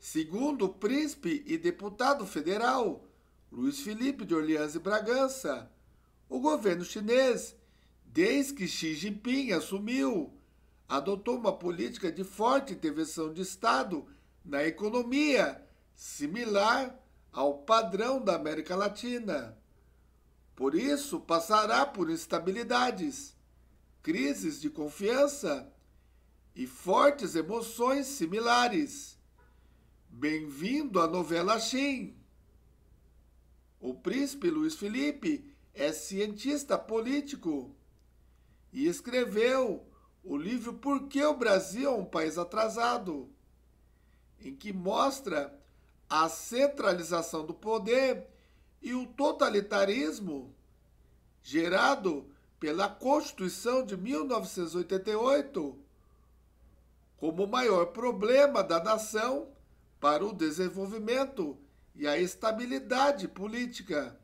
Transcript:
Segundo o príncipe e deputado federal Luiz Felipe de Orleans e Bragança, o governo chinês, desde que Xi Jinping assumiu, adotou uma política de forte intervenção de Estado na economia, similar ao padrão da América Latina. Por isso, passará por instabilidades, crises de confiança e fortes emoções similares. Bem-vindo à novela Sim. O príncipe Luiz Felipe é cientista político e escreveu o livro Por que o Brasil é um País Atrasado, em que mostra a centralização do poder e o totalitarismo gerado pela Constituição de 1988 como o maior problema da nação para o desenvolvimento e a estabilidade política.